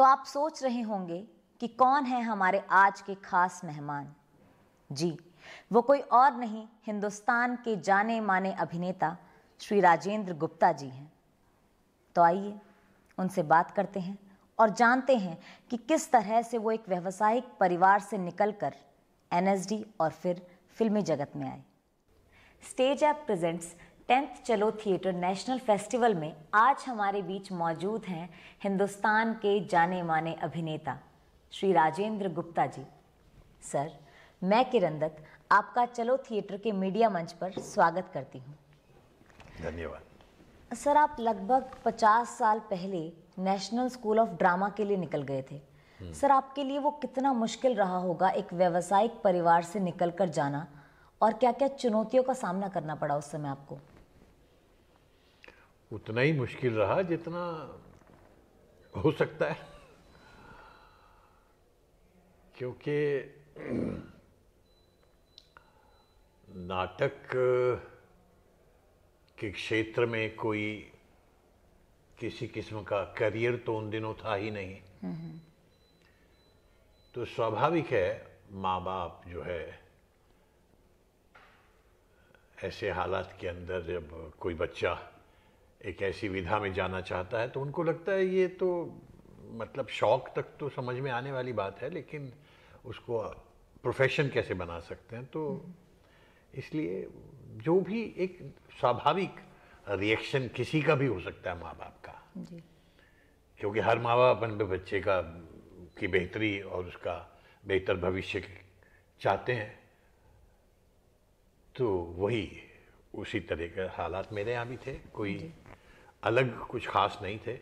तो आप सोच रहे होंगे कि कौन है हमारे आज के खास मेहमान जी वो कोई और नहीं हिंदुस्तान के जाने माने अभिनेता श्री राजेंद्र गुप्ता जी हैं तो आइए उनसे बात करते हैं और जानते हैं कि किस तरह से वो एक व्यवसायिक परिवार से निकलकर एनएसडी और फिर फिल्मी जगत में आए स्टेज ऐप प्रेजेंट्स टेंथ चलो थिएटर नेशनल फेस्टिवल में आज हमारे बीच मौजूद हैं हिंदुस्तान के जाने माने अभिनेता श्री राजेंद्र गुप्ता जी सर मैं किरण दत्त आपका चलो थिएटर के मीडिया मंच पर स्वागत करती हूँ धन्यवाद सर आप लगभग 50 साल पहले नेशनल स्कूल ऑफ ड्रामा के लिए निकल गए थे हम्म। सर आपके लिए वो कितना मुश्किल रहा होगा एक व्यावसायिक परिवार से निकल कर जाना और क्या क्या चुनौतियों का सामना करना पड़ा उस समय आपको उतना ही मुश्किल रहा जितना हो सकता है क्योंकि नाटक के क्षेत्र में कोई किसी किस्म का करियर तो उन दिनों था ही नहीं तो स्वाभाविक है माँ बाप जो है ऐसे हालात के अंदर जब कोई बच्चा एक ऐसी विधा में जाना चाहता है तो उनको लगता है ये तो मतलब शौक तक तो समझ में आने वाली बात है लेकिन उसको प्रोफेशन कैसे बना सकते हैं तो इसलिए जो भी एक स्वाभाविक रिएक्शन किसी का भी हो सकता है माँ बाप का क्योंकि हर माँ बाप अपने बच्चे का की बेहतरी और उसका बेहतर भविष्य चाहते हैं तो वही उसी तरह के हालात मेरे यहाँ भी थे कोई अलग कुछ खास नहीं थे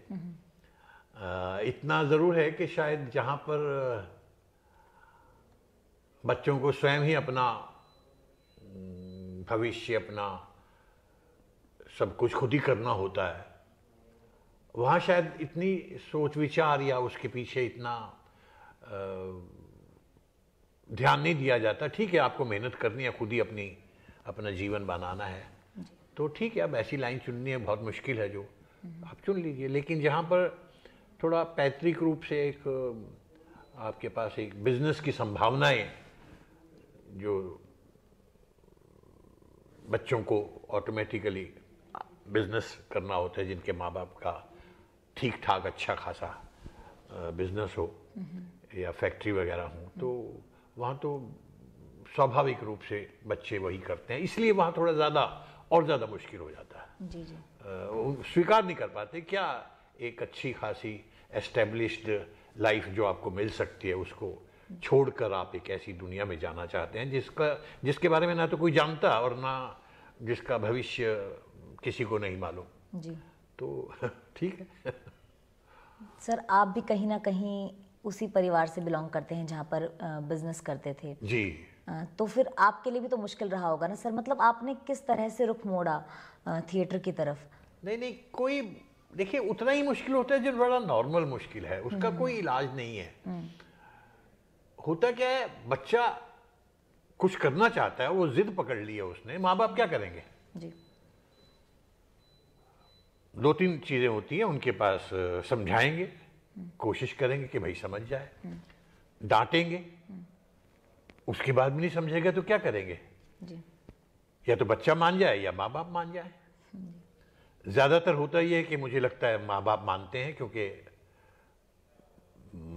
इतना ज़रूर है कि शायद जहाँ पर बच्चों को स्वयं ही अपना भविष्य अपना सब कुछ खुद ही करना होता है वहाँ शायद इतनी सोच विचार या उसके पीछे इतना ध्यान नहीं दिया जाता ठीक है आपको मेहनत करनी है खुद ही अपनी अपना जीवन बनाना है तो ठीक है अब ऐसी लाइन चुननी है बहुत मुश्किल है जो आप चुन लीजिए लेकिन जहाँ पर थोड़ा पैतृक रूप से एक आपके पास एक बिजनेस की संभावनाएं जो बच्चों को ऑटोमेटिकली बिजनेस करना होता है जिनके माँ बाप का ठीक ठाक अच्छा खासा बिजनेस हो या फैक्ट्री वगैरह हो तो वहाँ तो स्वाभाविक रूप से बच्चे वही करते हैं इसलिए वहाँ थोड़ा ज़्यादा और ज़्यादा मुश्किल हो जाता है स्वीकार नहीं कर पाते क्या एक अच्छी खासी एस्टेब्लिश्ड लाइफ जो आपको मिल सकती है उसको छोड़कर आप एक ऐसी दुनिया में जाना चाहते हैं जिसका जिसके बारे में ना तो कोई जानता और ना जिसका भविष्य किसी को नहीं मालूम तो ठीक है सर आप भी कहीं ना कहीं उसी परिवार से बिलोंग करते हैं जहाँ पर बिजनेस करते थे जी तो फिर आपके लिए भी तो मुश्किल रहा होगा ना सर मतलब आपने किस तरह से रुख मोड़ा थिएटर की तरफ नहीं नहीं कोई देखिए उतना ही मुश्किल होता है जो बड़ा नॉर्मल मुश्किल है उसका हम्म। कोई इलाज नहीं है हम्म। होता क्या है बच्चा कुछ करना चाहता है वो जिद पकड़ ली है उसने माँ बाप क्या करेंगे जी दो तीन चीज़ें होती हैं उनके पास समझाएंगे हम्म। कोशिश करेंगे कि भाई समझ जाए डांटेंगे उसके बाद भी नहीं समझेगा तो क्या करेंगे जी या तो बच्चा मान जाए या माँ बाप मान जाए ज़्यादातर होता ही है कि मुझे लगता है माँ बाप मानते हैं क्योंकि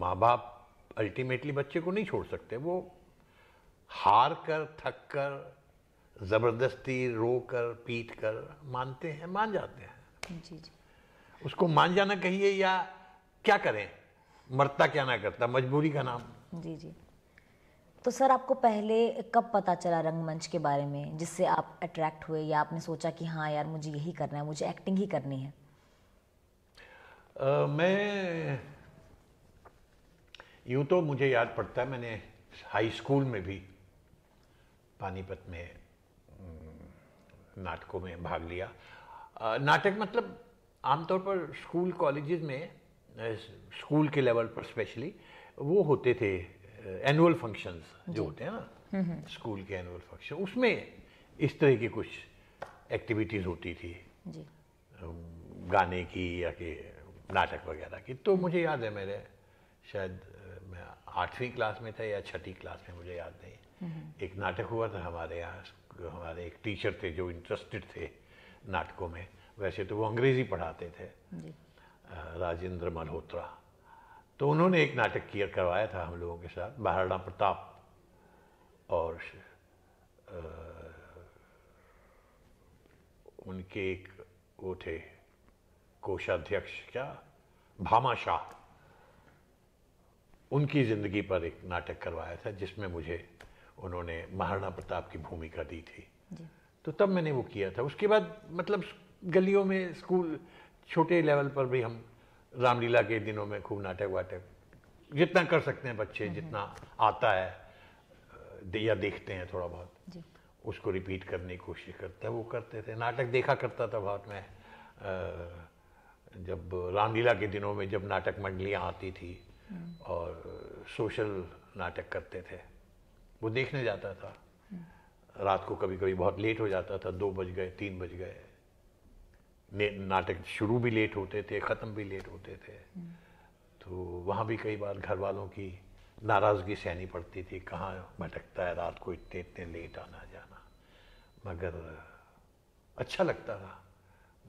माँ बाप अल्टीमेटली बच्चे को नहीं छोड़ सकते वो हार कर थक कर ज़बरदस्ती रो कर पीट कर मानते हैं मान जाते हैं जी जी उसको मान जाना कहिए या क्या करें मरता क्या ना करता मजबूरी का नाम जी जी तो सर आपको पहले कब पता चला रंगमंच के बारे में जिससे आप अट्रैक्ट हुए या आपने सोचा कि हाँ यार मुझे यही करना है मुझे एक्टिंग ही करनी है आ, मैं यूँ तो मुझे याद पड़ता है मैंने हाई स्कूल में भी पानीपत में हम्म, नाटकों में भाग लिया नाटक मतलब आमतौर पर स्कूल कॉलेजेस में स्कूल के लेवल पर स्पेशली वो होते थे एनुअल फंक्शंस जो होते हैं ना स्कूल हम्म, हम्म। के एनुअल फंक्शन उसमें इस तरह की कुछ एक्टिविटीज़ होती थी जी। गाने की या कि नाटक वगैरह की तो मुझे याद है मेरे शायद मैं आठवीं क्लास में था या छठी क्लास में मुझे याद नहीं हम्म, एक नाटक हुआ था हमारे यहाँ हमारे एक टीचर थे जो इंटरेस्टेड थे नाटकों में वैसे तो वो अंग्रेजी पढ़ाते थे राजेंद्र मल्होत्रा तो उन्होंने एक नाटक किया करवाया था हम लोगों के साथ महाराणा प्रताप और आ, उनके एक वो थे कोषाध्यक्ष क्या भामा शाह उनकी ज़िंदगी पर एक नाटक करवाया था जिसमें मुझे उन्होंने महाराणा प्रताप की भूमिका दी थी तो तब मैंने वो किया था उसके बाद मतलब गलियों में स्कूल छोटे लेवल पर भी हम रामलीला के दिनों में खूब नाटक वाटक जितना कर सकते हैं बच्चे हम्म, हम्म। जितना आता है या देखते हैं थोड़ा बहुत उसको रिपीट करने की कोशिश करते हैं वो करते थे नाटक देखा करता था बहुत मैं जब रामलीला के दिनों में जब नाटक मंडलियाँ आती थी हम्म। और सोशल नाटक करते थे वो देखने जाता था रात को कभी कभी बहुत लेट हो जाता था दो बज गए तीन बज गए नाटक शुरू भी लेट होते थे ख़त्म भी लेट होते थे हम्म। तो वहाँ भी कई बार घर वालों की नाराज़गी सहनी पड़ती थी कहाँ भटकता है रात को इतने इतने लेट आना जाना मगर अच्छा लगता था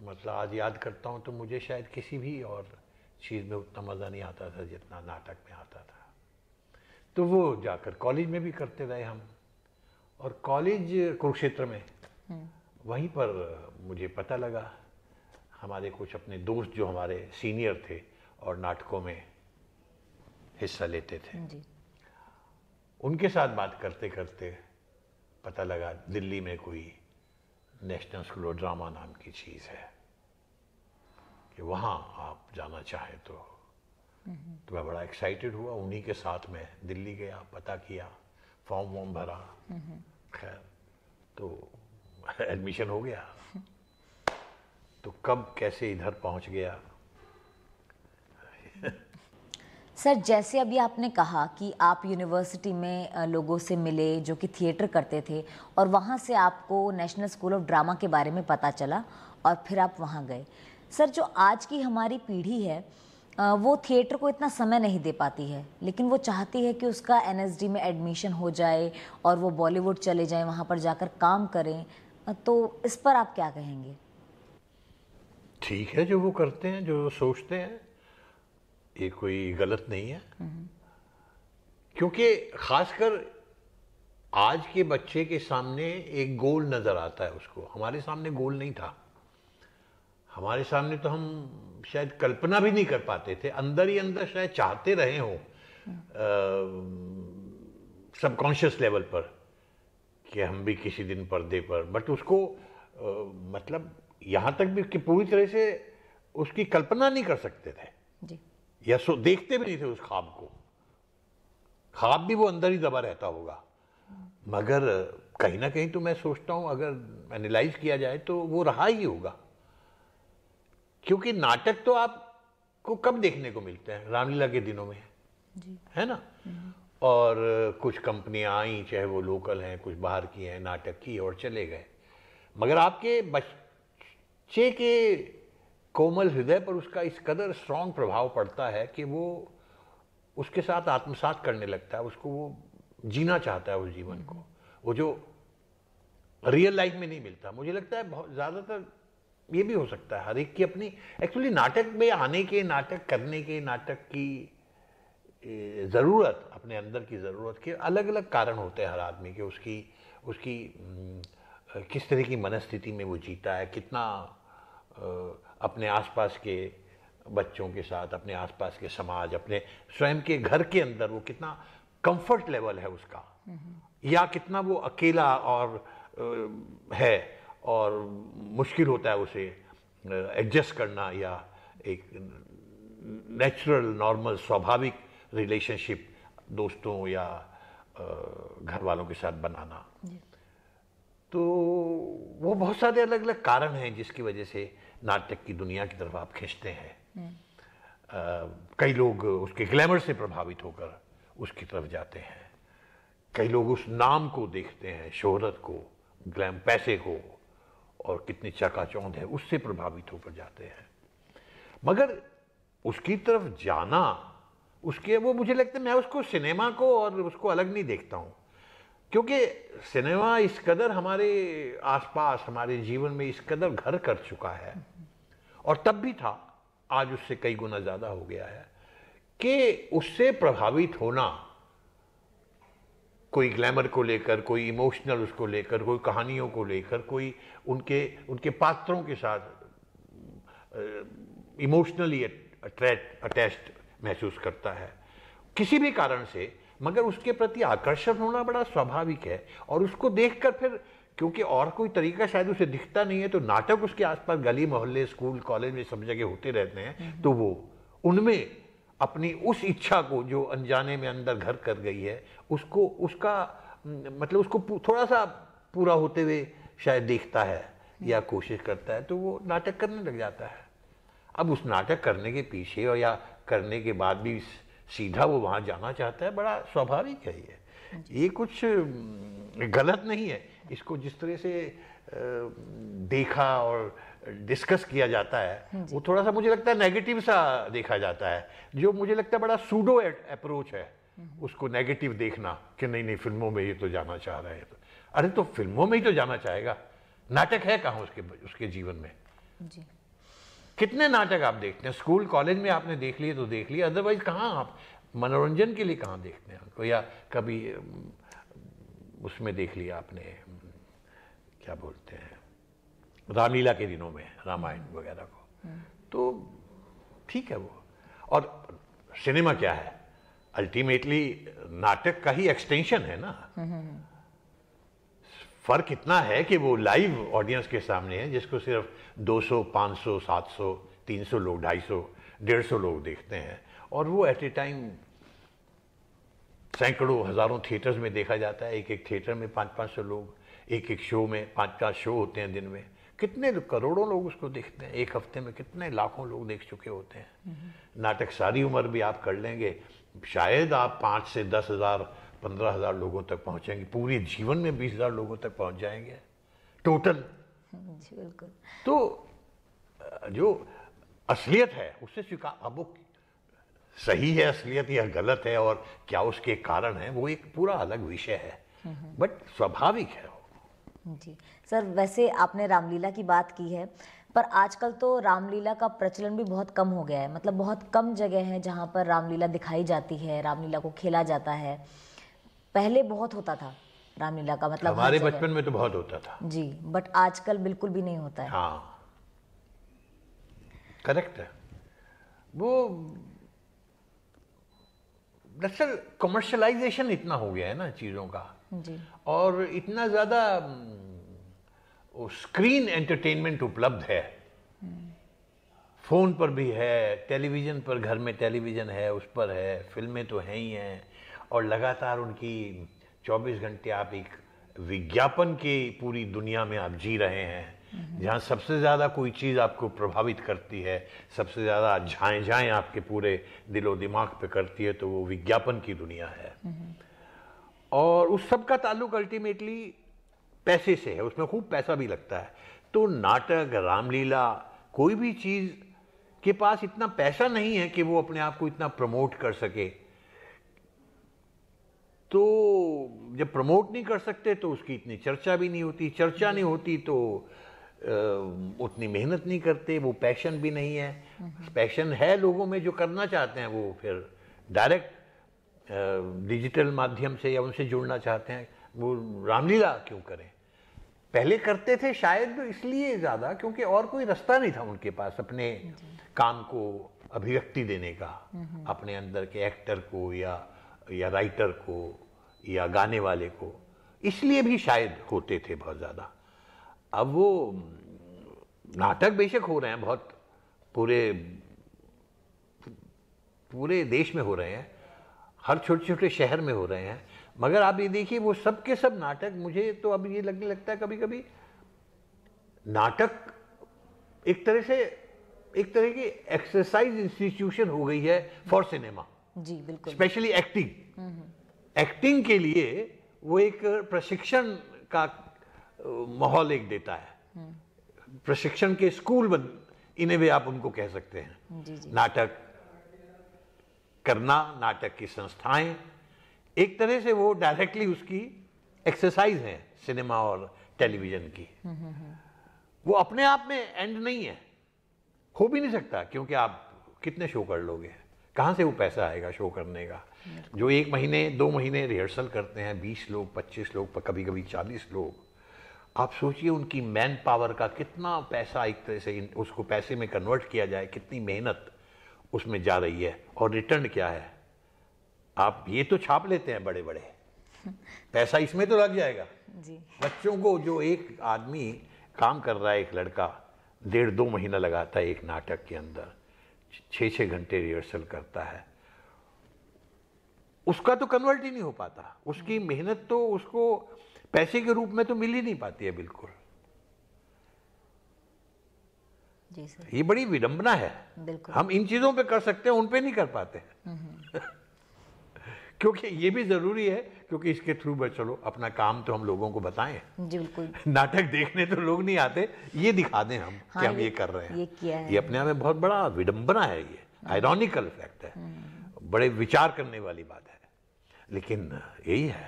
मतलब आज याद करता हूँ तो मुझे शायद किसी भी और चीज़ में उतना मज़ा नहीं आता था जितना नाटक में आता था तो वो जाकर कॉलेज में भी करते रहे हम और कॉलेज कुरुक्षेत्र में हम्म। वहीं पर मुझे पता लगा हमारे कुछ अपने दोस्त जो हमारे सीनियर थे और नाटकों में हिस्सा लेते थे जी। उनके साथ बात करते करते पता लगा दिल्ली में कोई नेशनल स्कूल ऑफ ड्रामा नाम की चीज़ है कि वहाँ आप जाना चाहें तो हम्म। तो मैं बड़ा एक्साइटेड हुआ उन्हीं के साथ मैं दिल्ली गया पता किया फॉर्म वॉर्म भरा हम्म। खैर तो एडमिशन हो गया तो कब कैसे इधर पहुंच गया सर जैसे अभी आपने कहा कि आप यूनिवर्सिटी में लोगों से मिले जो कि थिएटर करते थे और वहाँ से आपको नेशनल स्कूल ऑफ ड्रामा के बारे में पता चला और फिर आप वहाँ गए सर जो आज की हमारी पीढ़ी है वो थिएटर को इतना समय नहीं दे पाती है लेकिन वो चाहती है कि उसका एनएसडी में एडमिशन हो जाए और वो बॉलीवुड चले जाएँ वहाँ पर जाकर काम करें तो इस पर आप क्या कहेंगे ठीक है जो वो करते हैं जो सोचते हैं ये कोई गलत नहीं है क्योंकि खासकर आज के बच्चे के सामने एक गोल नज़र आता है उसको हमारे सामने गोल नहीं था हमारे सामने तो हम शायद कल्पना भी नहीं कर पाते थे अंदर ही अंदर शायद चाहते रहे हों सबकॉन्शियस लेवल पर कि हम भी किसी दिन पर्दे पर बट उसको आ, मतलब यहां तक भी कि पूरी तरह से उसकी कल्पना नहीं कर सकते थे जी। या सो देखते भी नहीं थे उस ख्वाब को ख्वाब भी वो अंदर ही दबा रहता होगा मगर कहीं ना कहीं तो मैं सोचता हूं अगर एनालाइज किया जाए तो वो रहा ही होगा क्योंकि नाटक तो आपको कब देखने को मिलते हैं रामलीला के दिनों में जी। है ना हम्म। और कुछ कंपनियां आई चाहे वो लोकल हैं कुछ बाहर की हैं नाटक की और चले गए मगर आपके बच चे के कोमल हृदय पर उसका इस कदर स्ट्रांग प्रभाव पड़ता है कि वो उसके साथ आत्मसात करने लगता है उसको वो जीना चाहता है उस जीवन को हम्म। वो जो रियल लाइफ में नहीं मिलता मुझे लगता है बहुत ज़्यादातर ये भी हो सकता है हर एक की अपनी एक्चुअली नाटक में आने के नाटक करने के नाटक की ज़रूरत अपने अंदर की ज़रूरत के अलग अलग कारण होते हैं हर आदमी के उसकी उसकी हम्म, किस तरह की मनस्थिति में वो जीता है कितना अपने आसपास के बच्चों के साथ अपने आसपास के समाज अपने स्वयं के घर के अंदर वो कितना कंफर्ट लेवल है उसका या कितना वो अकेला और है और मुश्किल होता है उसे एडजस्ट करना या एक नेचुरल नॉर्मल स्वाभाविक रिलेशनशिप दोस्तों या घर वालों के साथ बनाना तो वो बहुत सारे अलग अलग कारण हैं जिसकी वजह से नाटक की दुनिया की तरफ आप खींचते हैं हम्म। कई लोग उसके ग्लैमर से प्रभावित होकर उसकी तरफ जाते हैं कई लोग उस नाम को देखते हैं शोहरत को ग्लैम पैसे को और कितनी चकाचौंध है उससे प्रभावित होकर जाते हैं मगर उसकी तरफ जाना उसके वो मुझे लगता है मैं उसको सिनेमा को और उसको अलग नहीं देखता हूँ क्योंकि सिनेमा इस कदर हमारे आसपास हमारे जीवन में इस कदर घर कर चुका है और तब भी था आज उससे कई गुना ज़्यादा हो गया है कि उससे प्रभावित होना कोई ग्लैमर को लेकर कोई इमोशनल उसको लेकर कोई कहानियों को लेकर कोई उनके उनके पात्रों के साथ इमोशनली अट्रैक्ट अटैच महसूस करता है किसी भी कारण से मगर उसके प्रति आकर्षण होना बड़ा स्वाभाविक है और उसको देखकर फिर क्योंकि और कोई तरीका शायद उसे दिखता नहीं है तो नाटक उसके आसपास गली मोहल्ले स्कूल कॉलेज में सब जगह होते रहते हैं हम्म। तो वो उनमें अपनी उस इच्छा को जो अनजाने में अंदर घर कर गई है उसको उसका मतलब उसको थोड़ा सा पूरा होते हुए शायद देखता है हम्म। या कोशिश करता है तो वो नाटक करने लग जाता है अब उस नाटक करने के पीछे और या करने के बाद भी सीधा वो वहाँ जाना चाहता है बड़ा स्वाभाविक है ये ये कुछ हम्म, गलत नहीं है इसको जिस तरह से देखा और डिस्कस किया जाता है वो थोड़ा सा मुझे लगता है नेगेटिव सा देखा जाता है जो मुझे लगता है बड़ा सूडो अप्रोच है हम्म। उसको नेगेटिव देखना कि नहीं नहीं फिल्मों में ये तो जाना चाह रहा है तो अरे तो फिल्मों में ही तो जाना चाहेगा नाटक है कहाँ उसके उसके जीवन में जी कितने नाटक आप देखते हैं स्कूल कॉलेज में आपने देख लिए तो देख लिए अदरवाइज कहाँ आप मनोरंजन के लिए कहाँ देखते हैं आपको या कभी उसमें देख लिया आपने क्या बोलते हैं रामलीला के दिनों में रामायण वगैरह को हम्म। तो ठीक है वो और सिनेमा क्या है अल्टीमेटली नाटक का ही एक्सटेंशन है ना हम्म, हम्म, फर्क इतना है कि वो लाइव ऑडियंस के सामने है जिसको सिर्फ 200, 500, 700, 300 लोग 250, 150 लोग देखते हैं और वो एट ए टाइम सैकड़ों हज़ारों थिएटर्स में देखा जाता है एक एक थिएटर में पाँच पाँच सौ लोग एक एक शो में पाँच पाँच शो होते हैं दिन में कितने करोड़ों लोग उसको देखते हैं एक हफ्ते में कितने लाखों लोग देख चुके होते हैं हम्म। नाटक सारी उम्र भी आप कर लेंगे शायद आप पाँच से दस हज़ार पंद्रह हज़ार लोगों तक पहुँचेंगे पूरे जीवन में बीस हज़ार लोगों तक पहुँच जाएंगे टोटल हम्म। जी बिल्कुल तो जो असलियत है उससे स्वीकार अब वो सही है असलियत या गलत है और क्या उसके कारण है वो एक पूरा अलग विषय है हम्म, हम्म। बट स्वाभाविक है जी सर वैसे आपने रामलीला की बात की है पर आजकल तो रामलीला का प्रचलन भी बहुत कम हो गया है मतलब बहुत कम जगह है जहाँ पर रामलीला दिखाई जाती है रामलीला को खेला जाता है पहले बहुत होता था रामलीला का मतलब हमारे बचपन में तो बहुत होता था जी बट आजकल बिल्कुल भी नहीं होता है हाँ करेक्ट है वो दरअसल कमर्शलाइजेशन इतना हो गया है ना चीज़ों का जी और इतना ज़्यादा स्क्रीन एंटरटेनमेंट उपलब्ध है फ़ोन पर भी है टेलीविज़न पर घर में टेलीविज़न है उस पर है फिल्में तो हैं ही हैं और लगातार उनकी 24 घंटे आप एक विज्ञापन के पूरी दुनिया में आप जी रहे हैं जहाँ सबसे ज़्यादा कोई चीज़ आपको प्रभावित करती है सबसे ज़्यादा झाएँ झाएँ आपके पूरे दिलो दिमाग पे करती है तो वो विज्ञापन की दुनिया है और उस सब का ताल्लुक अल्टीमेटली पैसे से है उसमें खूब पैसा भी लगता है तो नाटक रामलीला कोई भी चीज़ के पास इतना पैसा नहीं है कि वो अपने आप को इतना प्रमोट कर सके तो जब प्रमोट नहीं कर सकते तो उसकी इतनी चर्चा भी नहीं होती चर्चा नहीं होती तो उतनी मेहनत नहीं करते वो पैशन भी नहीं है पैशन है लोगों में जो करना चाहते हैं वो फिर डायरेक्ट डिजिटल माध्यम से या उनसे जुड़ना चाहते हैं वो रामलीला क्यों करें पहले करते थे शायद इसलिए ज़्यादा क्योंकि और कोई रास्ता नहीं था उनके पास अपने काम को अभिव्यक्ति देने का हम्म, हम्म। अपने अंदर के एक्टर को या या राइटर को या गाने वाले को इसलिए भी शायद होते थे बहुत ज़्यादा अब वो नाटक बेशक हो रहे हैं बहुत पूरे पूरे देश में हो रहे हैं हर छोटे छोटे शहर में हो रहे हैं मगर आप ये देखिए वो सब के सब नाटक मुझे तो अब ये लगने लगता है कभी कभी नाटक एक तरह से एक तरह की एक्सरसाइज इंस्टीट्यूशन हो गई है फॉर सिनेमा जी बिल्कुल specially hmm, acting hmm. Acting के लिए वो एक प्रशिक्षण का माहौल एक देता है प्रशिक्षण के स्कूल बन इन्हें भी आप उनको कह सकते हैं जी जी। नाटक करना नाटक की संस्थाएं एक तरह से वो डायरेक्टली उसकी एक्सरसाइज है सिनेमा और टेलीविजन की हम्म, हम्म, हम्म। वो अपने आप में एंड नहीं है हो भी नहीं सकता क्योंकि आप कितने शो कर लोगे कहाँ से वो पैसा आएगा शो करने का जो एक महीने दो महीने रिहर्सल करते हैं बीस लोग पच्चीस लोग कभी कभी चालीस लोग आप सोचिए उनकी मैन पावर का कितना पैसा एक तरह से उसको पैसे में कन्वर्ट किया जाए कितनी मेहनत उसमें जा रही है और रिटर्न क्या है आप ये तो छाप लेते हैं बड़े बड़े पैसा इसमें तो लग जाएगा जी। बच्चों को जो एक आदमी काम कर रहा है एक लड़का डेढ़ दो महीना लगाता है एक नाटक के अंदर छः छः घंटे रिहर्सल करता है उसका तो कन्वर्ट ही नहीं हो पाता उसकी हाँ। मेहनत तो उसको पैसे के रूप में तो मिल ही नहीं पाती है बिल्कुल जी सर ये बड़ी विडंबना है बिल्कुल हम इन चीज़ों पे कर सकते हैं उन पे नहीं कर पाते हैं हम्म, हम्म। क्योंकि ये भी ज़रूरी है क्योंकि इसके थ्रू चलो अपना काम तो हम लोगों को बताएं बिल्कुल नाटक देखने तो लोग नहीं आते ये दिखा दें हम हाँ, कि हम ये, ये कर रहे हैं ये किया है ये अपने आप में बहुत बड़ा विडंबना है ये आयरॉनिकल हाँ। फैक्ट है हम्म। बड़े विचार करने वाली बात है लेकिन यही है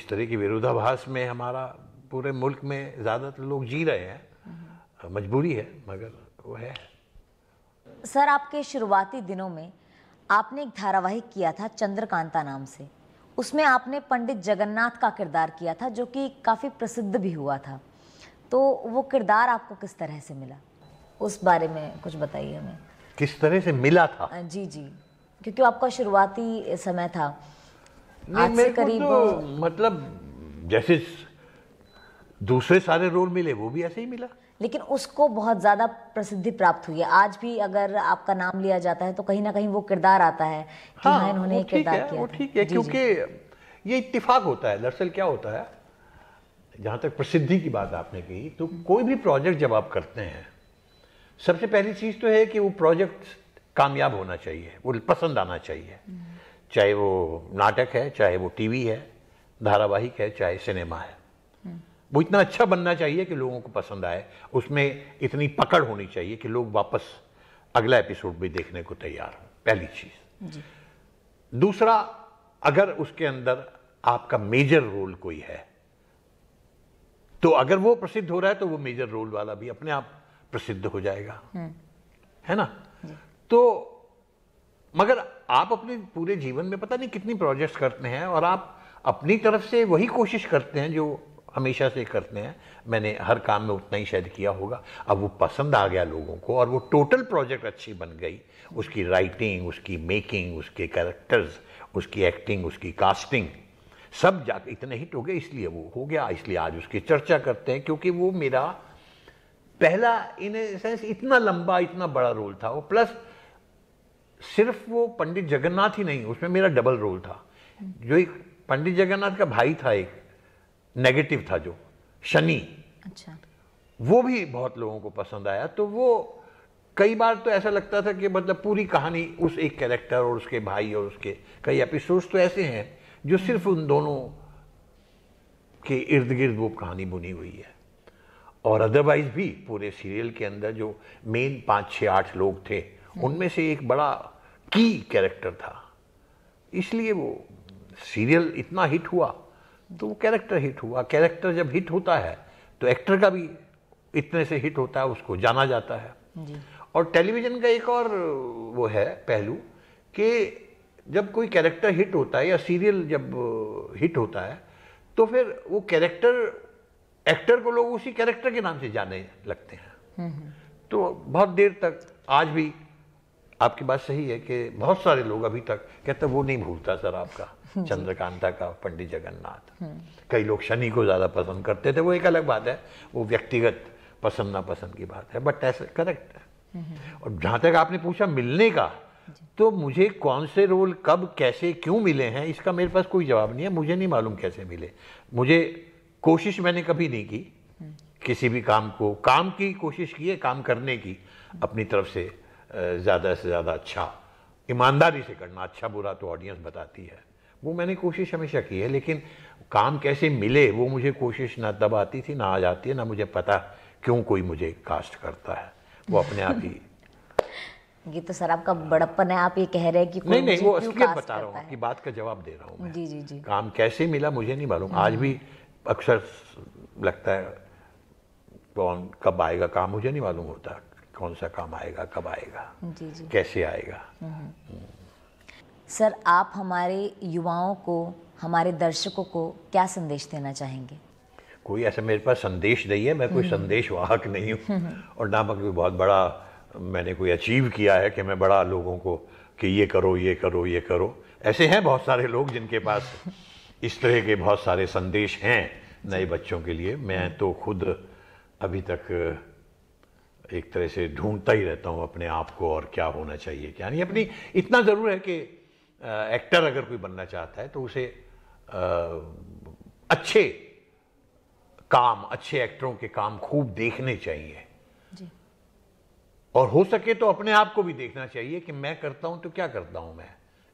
इस तरह की विरोधाभास में हमारा पूरे मुल्क में ज़्यादातर लोग जी रहे हैं हम्म। मजबूरी है मगर वो है सर आपके शुरुआती दिनों में आपने एक धारावाहिक किया था चंद्रकांता नाम से उसमें आपने पंडित जगन्नाथ का किरदार किया था जो कि काफ़ी प्रसिद्ध भी हुआ था तो वो किरदार आपको किस तरह से मिला उस बारे में कुछ बताइए हमें किस तरह से मिला था जी जी क्योंकि आपका शुरुआती समय था आज से करीब तो, मतलब जैसे दूसरे सारे रोल मिले वो भी ऐसे ही मिला लेकिन उसको बहुत ज़्यादा प्रसिद्धि प्राप्त हुई है आज भी अगर आपका नाम लिया जाता है तो कहीं ना कहीं वो किरदार आता है कि हाँ, हाँ इन्होंने किरदार किया ठीक है क्योंकि ये इतफाक होता है दरअसल क्या होता है जहाँ तक प्रसिद्धि की बात आपने की तो कोई भी प्रोजेक्ट जब आप करते हैं सबसे पहली चीज़ तो है कि वो प्रोजेक्ट कामयाब होना चाहिए वो पसंद आना चाहिए हम्म। चाहे वो नाटक है चाहे वो टीवी है धारावाहिक है चाहे सिनेमा है वो इतना अच्छा बनना चाहिए कि लोगों को पसंद आए उसमें इतनी पकड़ होनी चाहिए कि लोग वापस अगला एपिसोड भी देखने को तैयार हों पहली चीज़ दूसरा अगर उसके अंदर आपका मेजर रोल कोई है तो अगर वो प्रसिद्ध हो रहा है तो वो मेजर रोल वाला भी अपने आप प्रसिद्ध हो जाएगा हम्म। है ना तो मगर आप अपने पूरे जीवन में पता नहीं कितनी प्रोजेक्ट्स करते हैं और आप अपनी तरफ से वही कोशिश करते हैं जो हमेशा से करते हैं मैंने हर काम में उतना ही शायद किया होगा अब वो पसंद आ गया लोगों को और वो टोटल प्रोजेक्ट अच्छी बन गई उसकी राइटिंग उसकी मेकिंग उसके कैरेक्टर्स उसकी एक्टिंग उसकी कास्टिंग सब जा इतने हिट हो गए इसलिए वो हो गया इसलिए आज उसकी चर्चा करते हैं क्योंकि वो मेरा पहला इन सेंस इतना लंबा इतना बड़ा रोल था वो प्लस सिर्फ वो पंडित जगन्नाथ ही नहीं उसमें मेरा डबल रोल था जो एक पंडित जगन्नाथ का भाई था एक नेगेटिव था जो शनि अच्छा वो भी बहुत लोगों को पसंद आया तो वो कई बार तो ऐसा लगता था कि मतलब पूरी कहानी उस एक कैरेक्टर और उसके भाई और उसके कई एपिसोड्स तो ऐसे हैं जो सिर्फ उन दोनों के इर्द गिर्द वो कहानी बुनी हुई है और अदरवाइज भी पूरे सीरियल के अंदर जो मेन पाँच छः आठ लोग थे हम्म। उनमें से एक बड़ा की कैरेक्टर था इसलिए वो सीरियल इतना हिट हुआ तो वो कैरेक्टर हिट हुआ कैरेक्टर जब हिट होता है तो एक्टर का भी इतने से हिट होता है उसको जाना जाता है जी। और टेलीविज़न का एक और वो है पहलू कि जब कोई कैरेक्टर हिट होता है या सीरियल जब हिट होता है तो फिर वो कैरेक्टर एक्टर को लोग उसी कैरेक्टर के नाम से जाने लगते हैं हम्म, हम्म। तो बहुत देर तक आज भी आपकी बात सही है कि बहुत सारे लोग अभी तक कहते वो नहीं भूलता सर आपका हम्म। चंद्रकांता का पंडित जगन्नाथ हम्म। कई लोग शनि को ज़्यादा पसंद करते थे वो एक अलग बात है वो व्यक्तिगत पसंद नापसंद की बात है बट ऐसा करेक्ट है हम्म। और जहां तक आपने पूछा मिलने का तो मुझे कौन से रोल कब कैसे क्यों मिले हैं इसका मेरे पास कोई जवाब नहीं है मुझे नहीं मालूम कैसे मिले मुझे कोशिश मैंने कभी नहीं की किसी भी काम को काम की कोशिश की है काम करने की अपनी तरफ से ज़्यादा से ज़्यादा अच्छा ईमानदारी से करना अच्छा बुरा तो ऑडियंस बताती है वो मैंने कोशिश हमेशा की है लेकिन काम कैसे मिले वो मुझे कोशिश ना तब आती थी ना आज आती है ना मुझे पता क्यों कोई मुझे कास्ट करता है वो अपने आप ही ये तो सर आपका बड़प्पन है आप ये कह रहे हैं कि नहीं नहीं वो असलियत बता रहा हूँ आपकी बात का जवाब दे रहा हूँ जी जी जी काम कैसे मिला मुझे नहीं मालूम आज भी अक्सर लगता है कौन कब आएगा काम मुझे नहीं मालूम होता कौन सा काम आएगा कब आएगा जी जी कैसे आएगा हम्म, हम्म। हम्म। सर आप हमारे युवाओं को हमारे दर्शकों को क्या संदेश देना चाहेंगे कोई ऐसा मेरे पास संदेश नहीं है मैं कोई हम्म। संदेश वाहक नहीं हूँ हम्म। और ना मैं कोई बहुत बड़ा मैंने कोई अचीव किया है कि मैं बड़ा लोगों को कि ये करो ये करो ये करो ऐसे हैं बहुत सारे लोग जिनके पास इस तरह के बहुत सारे संदेश हैं नए बच्चों के लिए मैं हम्म। तो खुद अभी तक एक तरह से ढूंढता ही रहता हूँ अपने आप को और क्या होना चाहिए क्या नहीं अपनी इतना ज़रूर है कि एक्टर अगर कोई बनना चाहता है तो उसे आ, अच्छे काम अच्छे एक्टरों के काम खूब देखने चाहिए जी। और हो सके तो अपने आप को भी देखना चाहिए कि मैं करता हूं तो क्या करता हूं मैं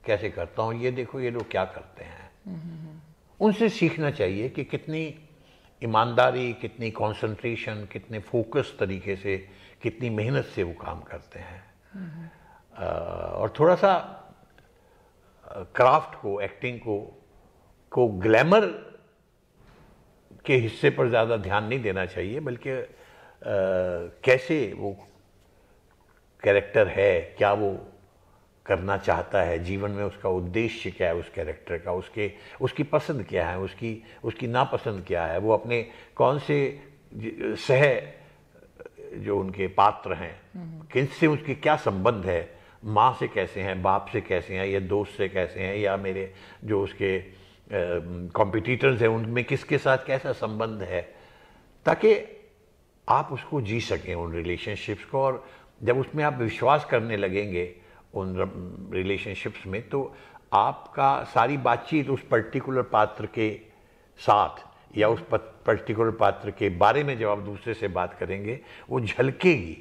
कैसे करता हूं ये देखो ये लोग क्या करते हैं हम्म, हम्म, हम्म। उनसे सीखना चाहिए कि कितनी ईमानदारी कितनी कंसंट्रेशन कितने फोकस तरीके से कितनी मेहनत से वो काम करते हैं और थोड़ा सा क्राफ्ट को एक्टिंग को को ग्लैमर के हिस्से पर ज़्यादा ध्यान नहीं देना चाहिए बल्कि कैसे वो कैरेक्टर है क्या वो करना चाहता है जीवन में उसका उद्देश्य क्या है उस कैरेक्टर का उसके उसकी पसंद क्या है उसकी उसकी नापसंद क्या है वो अपने कौन से सह जो उनके पात्र हैं हम्म। किनसे उसके क्या संबंध है माँ से कैसे हैं बाप से कैसे हैं या दोस्त से कैसे हैं या मेरे जो उसके कॉम्पिटिटर्स हैं उनमें किसके साथ कैसा संबंध है ताकि आप उसको जी सकें उन रिलेशनशिप्स को और जब उसमें आप विश्वास करने लगेंगे उन रिलेशनशिप्स में तो आपका सारी बातचीत उस पर्टिकुलर पात्र के साथ या उस पर्टिकुलर पात्र के बारे में जब आप दूसरे से बात करेंगे वो झलकेगी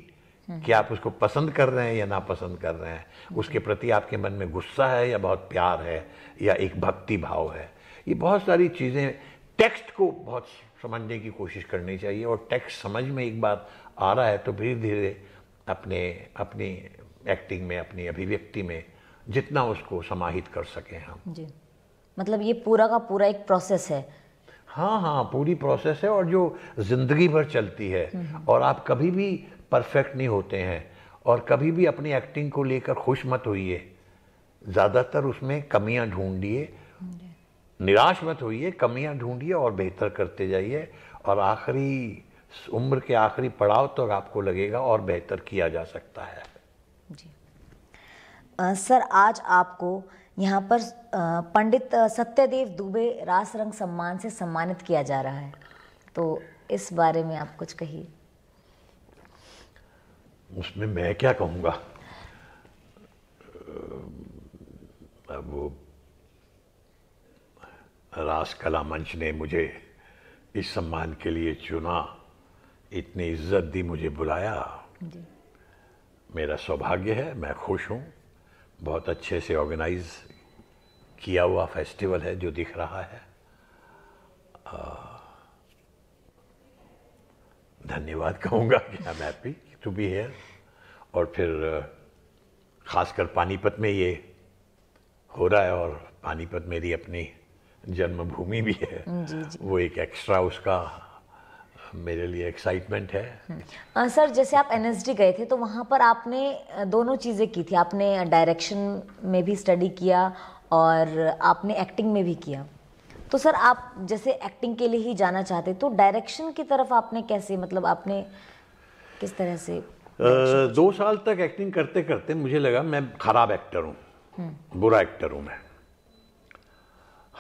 हम्म। कि आप उसको पसंद कर रहे हैं या नापसंद कर रहे हैं हम्म। उसके प्रति आपके मन में गुस्सा है या बहुत प्यार है या एक भक्ति भाव है ये बहुत सारी चीज़ें टेक्स्ट को बहुत समझने की कोशिश करनी चाहिए और टेक्स्ट समझ में एक बार आ रहा है तो धीरे धीरे अपने अपनी एक्टिंग में अपनी अभिव्यक्ति में जितना उसको समाहित कर सकें हम जी मतलब ये पूरा का पूरा एक प्रोसेस है हाँ हाँ पूरी प्रोसेस है और जो ज़िंदगी भर चलती है हम्म, और आप कभी भी परफेक्ट नहीं होते हैं और कभी भी अपनी एक्टिंग को लेकर खुश मत होइए ज़्यादातर उसमें कमियां ढूंढिए निराश मत होइए कमियां ढूंढिए और बेहतर करते जाइए और आखिरी उम्र के आखिरी पड़ाव तक तो आपको लगेगा और बेहतर किया जा सकता है जी आ, सर आज आपको यहाँ पर पंडित सत्यदेव दुबे रास रंग सम्मान से सम्मानित किया जा रहा है तो इस बारे में आप कुछ कहिए उसमें मैं क्या कहूँगा अब रास कला मंच ने मुझे इस सम्मान के लिए चुना इतनी इज्जत दी मुझे बुलाया जी। मेरा सौभाग्य है मैं खुश हूँ बहुत अच्छे से ऑर्गेनाइज किया हुआ फेस्टिवल है जो दिख रहा है धन्यवाद कहूँगा कि I am happy to be here और फिर ख़ासकर पानीपत में ये हो रहा है और पानीपत मेरी अपनी जन्मभूमि भी है जी जी। वो एक एक्स्ट्रा उसका मेरे लिए एक्साइटमेंट है आ, हम्म। सर जैसे आप एनएसडी गए थे तो वहाँ पर आपने दोनों चीज़ें की थी आपने डायरेक्शन में भी स्टडी किया और आपने एक्टिंग में भी किया तो सर आप जैसे एक्टिंग के लिए ही जाना चाहते तो डायरेक्शन की तरफ आपने कैसे मतलब आपने किस तरह से दो साल तक एक्टिंग करते करते मुझे लगा मैं खराब एक्टर हूँ हम्म। बुरा एक्टर हूँ मैं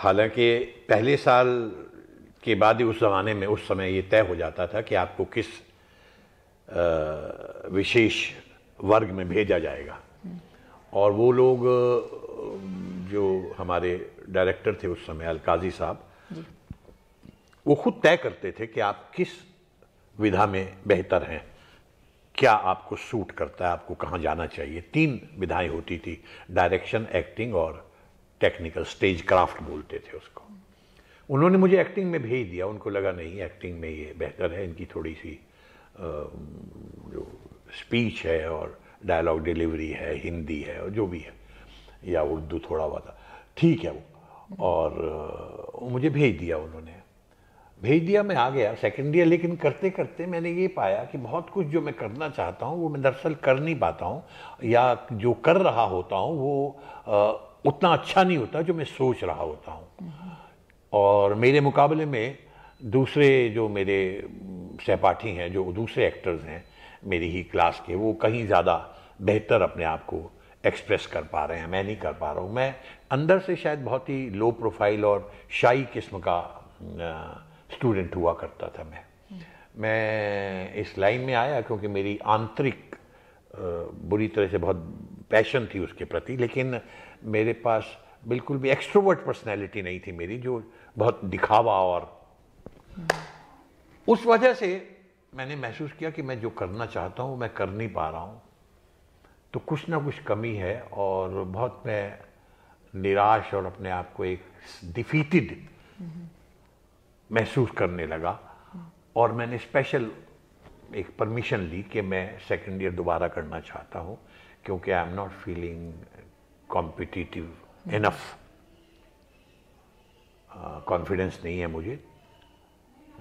हालांकि पहले साल के बाद ही उस ज़माने में उस समय ये तय हो जाता था कि आपको किस विशेष वर्ग में भेजा जाएगा हम्म। और वो लोग जो हमारे डायरेक्टर थे उस समय अलकाजी साहब वो खुद तय करते थे कि आप किस विधा में बेहतर हैं क्या आपको सूट करता है आपको कहाँ जाना चाहिए तीन विधाएं होती थी डायरेक्शन एक्टिंग और टेक्निकल स्टेज क्राफ्ट बोलते थे उसको उन्होंने मुझे एक्टिंग में भेज दिया उनको लगा नहीं एक्टिंग में ये बेहतर है इनकी थोड़ी सी जो स्पीच है और डायलॉग डिलीवरी है हिंदी है और जो भी है या उर्दू थोड़ा बहुत ठीक है वो और मुझे भेज दिया उन्होंने भेज दिया मैं आ गया सेकेंड ईयर लेकिन करते करते मैंने ये पाया कि बहुत कुछ जो मैं करना चाहता हूँ वो मैं दरअसल कर नहीं पाता हूँ या जो कर रहा होता हूँ वो आ, उतना अच्छा नहीं होता जो मैं सोच रहा होता हूँ और मेरे मुकाबले में दूसरे जो मेरे सहपाठी हैं जो दूसरे एक्टर्स हैं मेरी ही क्लास के वो कहीं ज़्यादा बेहतर अपने आप को एक्सप्रेस कर पा रहे हैं मैं नहीं कर पा रहा हूँ मैं अंदर से शायद बहुत ही लो प्रोफाइल और शाही किस्म का आ, स्टूडेंट हुआ करता था मैं मैं इस लाइन में आया क्योंकि मेरी आंतरिक बुरी तरह से बहुत पैशन थी उसके प्रति लेकिन मेरे पास बिल्कुल भी एक्स्ट्रोवर्ट पर्सनैलिटी नहीं थी मेरी जो बहुत दिखावा और उस वजह से मैंने महसूस किया कि मैं जो करना चाहता हूँ मैं कर नहीं पा रहा हूँ तो कुछ ना कुछ कमी है और बहुत मैं निराश और अपने आप को एक डिफीटेड महसूस करने लगा और मैंने स्पेशल एक परमिशन ली कि मैं सेकेंड ईयर दोबारा करना चाहता हूँ क्योंकि I am not feeling competitive enough confidence नहीं है मुझे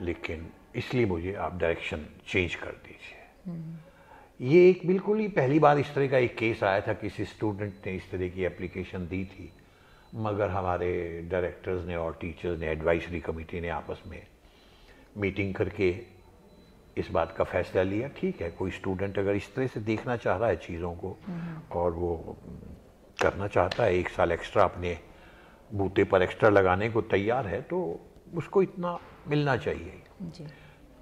लेकिन इसलिए मुझे आप डायरेक्शन चेंज कर दीजिए ये एक बिल्कुल ही पहली बार इस तरह का एक केस आया था किसी स्टूडेंट ने इस तरह की एप्लीकेशन दी थी मगर हमारे डायरेक्टर्स ने और टीचर्स ने एडवाइजरी कमेटी ने आपस में मीटिंग करके इस बात का फैसला लिया ठीक है कोई स्टूडेंट अगर इस तरह से देखना चाह रहा है चीज़ों को हम्म। और वो करना चाहता है एक साल एक्स्ट्रा अपने बूते पर एक्स्ट्रा लगाने को तैयार है तो उसको इतना मिलना चाहिए जी।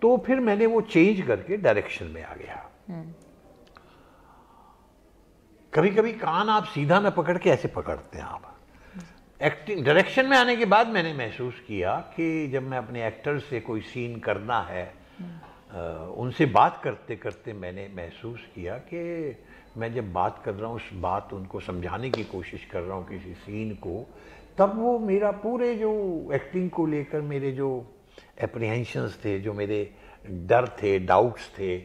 तो फिर मैंने वो चेंज करके डायरेक्शन में आ गया हम्म। कभी कभी कान आप सीधा ना पकड़ के ऐसे पकड़ते हैं आप एक्टिंग डायरेक्शन में आने के बाद मैंने महसूस किया कि जब मैं अपने एक्टर से कोई सीन करना है आ, हम्म। उनसे बात करते करते मैंने महसूस किया कि मैं जब बात कर रहा हूँ उस बात उनको समझाने की कोशिश कर रहा हूँ किसी सीन को तब वो मेरा पूरे जो एक्टिंग को लेकर मेरे जो एप्रीहेंशंस थे जो मेरे डर थे डाउट्स थे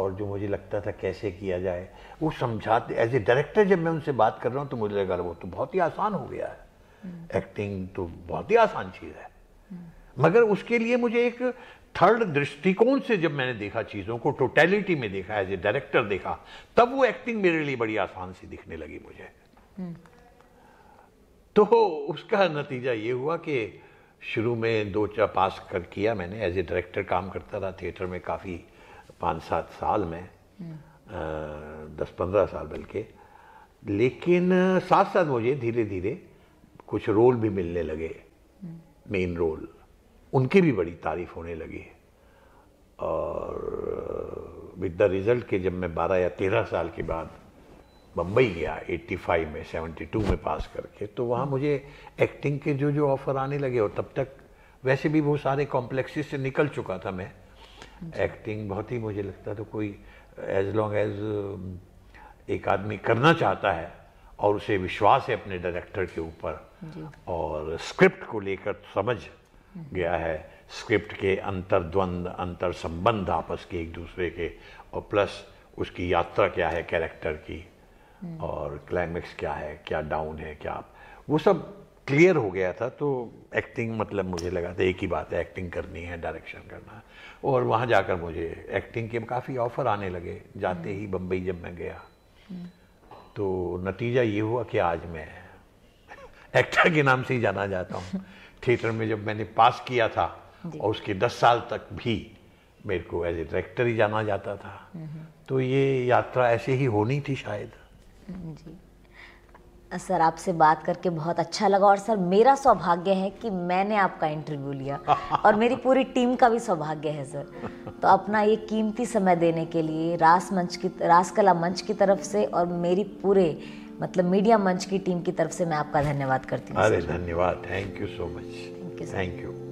और जो मुझे लगता था कैसे किया जाए वो समझाते एज ए डायरेक्टर जब मैं उनसे बात कर रहा हूँ तो मुझे लगा वो तो बहुत ही आसान हो गया है एक्टिंग तो बहुत ही आसान चीज़ है मगर उसके लिए मुझे एक थर्ड दृष्टिकोण से जब मैंने देखा चीज़ों को टोटेलिटी में देखा एज ए डायरेक्टर देखा तब वो एक्टिंग मेरे लिए बड़ी आसान सी दिखने लगी मुझे तो उसका नतीजा ये हुआ कि शुरू में दो चार पास कर किया मैंने एज ए डायरेक्टर काम करता था थिएटर में काफ़ी पाँच सात साल में आ, दस पंद्रह साल बल्कि लेकिन साथ साथ मुझे धीरे धीरे कुछ रोल भी मिलने लगे मेन रोल उनकी भी बड़ी तारीफ होने लगी और विद द रिज़ल्ट के जब मैं 12 या 13 साल के बाद बम्बई गया 85 में 72 में पास करके तो वहाँ मुझे एक्टिंग के जो जो ऑफ़र आने लगे और तब तक वैसे भी वो सारे कॉम्प्लेक्सेस से निकल चुका था मैं एक्टिंग बहुत ही मुझे लगता था कोई एज लॉन्ग एज एक आदमी करना चाहता है और उसे विश्वास है अपने डायरेक्टर के ऊपर और स्क्रिप्ट को लेकर समझ गया है स्क्रिप्ट के अंतर द्वंद अंतर संबंध आपस के एक दूसरे के और प्लस उसकी यात्रा क्या है कैरेक्टर की हम्म। और क्लाइमेक्स क्या है क्या डाउन है क्या वो सब क्लियर हो गया था तो एक्टिंग मतलब मुझे लगा था एक ही बात है एक्टिंग करनी है डायरेक्शन करना है और वहाँ जाकर मुझे एक्टिंग के काफ़ी ऑफर आने लगे जाते हम्म। ही बम्बई जब मैं गया हम्म। तो नतीजा ये हुआ कि आज मैं एक्टर के नाम से ही जाना जाता हूँ थिएटर में जब मैंने पास किया था और उसके दस साल तक भी मेरे को एज ए डायरेक्टर ही जाना जाता था तो ये यात्रा ऐसे ही होनी थी शायद जी सर आपसे बात करके बहुत अच्छा लगा और सर मेरा सौभाग्य है कि मैंने आपका इंटरव्यू लिया और मेरी पूरी टीम का भी सौभाग्य है सर तो अपना ये कीमती समय देने के लिए रास मंच की रास कला मंच की तरफ से और मेरी पूरे मतलब मीडिया मंच की टीम की तरफ से मैं आपका धन्यवाद करती हूँ अरे धन्यवाद thank you so much thank you